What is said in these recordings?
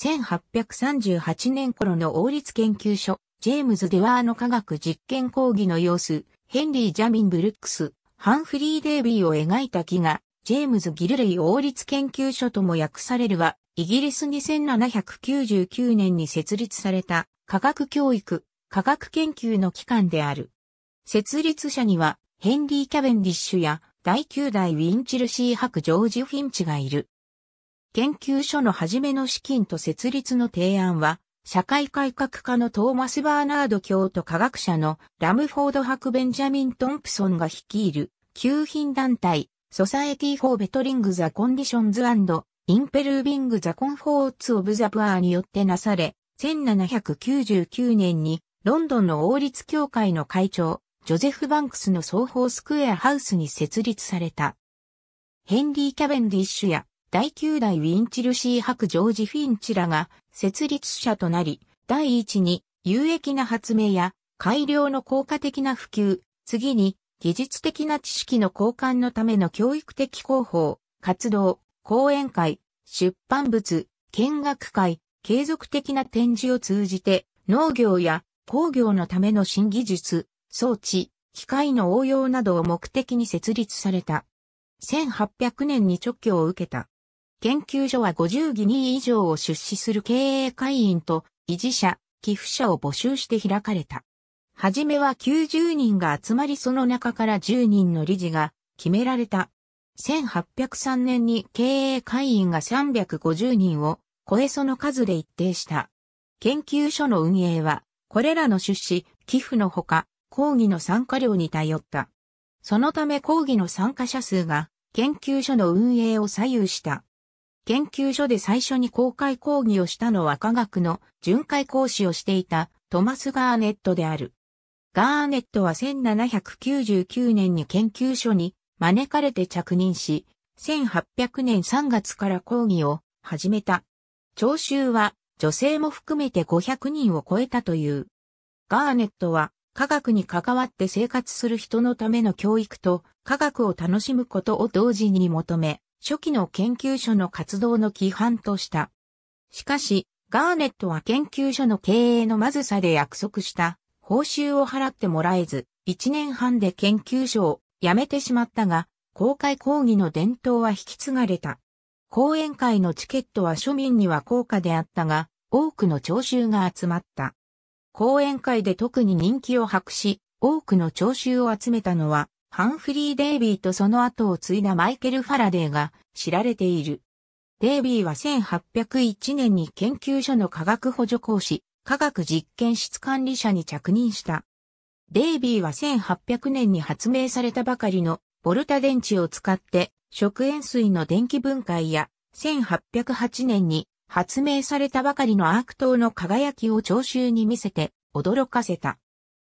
1838年頃の王立研究所、ジェームズ・デワーの科学実験講義の様子、ヘンリー・ジャミン・ブルックス、ハンフリー・デイビーを描いた木が、ジェームズ・ギルレイ王立研究所とも訳されるは、イギリス2799年に設立された科学教育、科学研究の機関である。設立者には、ヘンリー・キャベンディッシュや、第9代ウィンチルシーハク・ジョージ・フィンチがいる。研究所の初めの資金と設立の提案は、社会改革家のトーマス・バーナード教と科学者のラムフォード博ベンジャミン・トンプソンが率いる、旧品団体、ソサエティ・フォー・ベトリング・ザ・コンディションズ・アンド、インペルービング・ザ・コンフォーツ・オブ・ザ・プアーによってなされ、1799年にロンドンの王立協会の会長、ジョゼフ・バンクスの双方スクエアハウスに設立された。ヘンリー・キャベンディッシュや第9代ウィンチルシー伯ジョージ・フィンチらが設立者となり、第一に有益な発明や改良の効果的な普及、次に技術的な知識の交換のための教育的広報、活動、講演会、出版物、見学会、継続的な展示を通じて農業や工業のための新技術、装置、機械の応用などを目的に設立された。1800年に直居を受けた。研究所は50議ニ以上を出資する経営会員と維持者、寄付者を募集して開かれた。はじめは90人が集まりその中から10人の理事が決められた。1803年に経営会員が350人を超えその数で一定した。研究所の運営は、これらの出資、寄付のほか、講義の参加料に頼った。そのため講義の参加者数が、研究所の運営を左右した。研究所で最初に公開講義をしたのは科学の巡回講師をしていたトマス・ガーネットである。ガーネットは1799年に研究所に招かれて着任し、1800年3月から講義を始めた。聴衆は女性も含めて500人を超えたという。ガーネットは科学に関わって生活する人のための教育と科学を楽しむことを同時に求め、初期の研究所の活動の規範とした。しかし、ガーネットは研究所の経営のまずさで約束した報酬を払ってもらえず、1年半で研究所を辞めてしまったが、公開講義の伝統は引き継がれた。講演会のチケットは庶民には高価であったが、多くの聴衆が集まった。講演会で特に人気を博し、多くの聴衆を集めたのは、ハンフリー・デイビーとその後を継いだマイケル・ファラデーが知られている。デイビーは1801年に研究所の科学補助講師、科学実験室管理者に着任した。デイビーは1800年に発明されたばかりのボルタ電池を使って食塩水の電気分解や1808年に発明されたばかりのアーク島の輝きを聴衆に見せて驚かせた。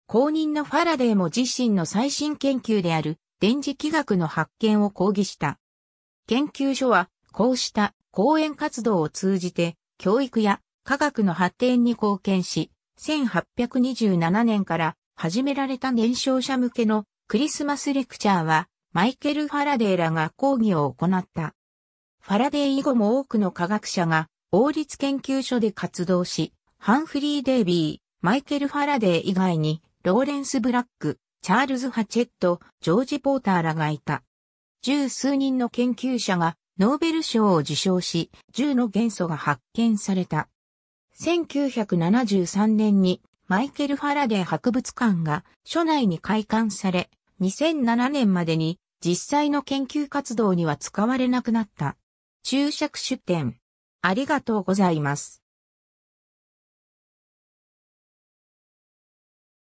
後任のファラデーも自身の最新研究である電磁気学の発見を講義した。研究所は、こうした講演活動を通じて、教育や科学の発展に貢献し、1827年から始められた年少者向けのクリスマスレクチャーは、マイケル・ファラデーらが講義を行った。ファラデー以後も多くの科学者が王立研究所で活動し、ハンフリー・デイビー、マイケル・ファラデー以外にローレンス・ブラック、チャールズ・ハチェット、ジョージ・ポーターらがいた。十数人の研究者がノーベル賞を受賞し、十の元素が発見された。1973年にマイケル・ファラデー博物館が所内に開館され、2007年までに実際の研究活動には使われなくなった。注釈出展。ありがとうございます。